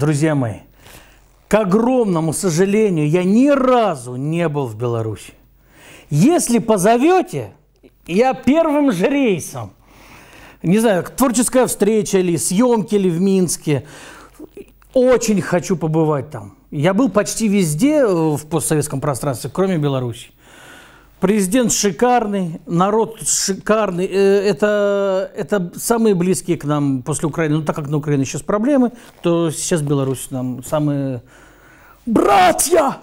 друзья мои, к огромному сожалению, я ни разу не был в Беларуси. Если позовете, я первым же рейсом, не знаю, творческая встреча или съемки или в Минске, очень хочу побывать там. Я был почти везде э, в постсоветском пространстве, кроме Беларуси. Президент шикарный, народ шикарный. Э, это, это самые близкие к нам после Украины. Ну, так как на Украине сейчас проблемы, то сейчас Беларусь нам самые... Братья!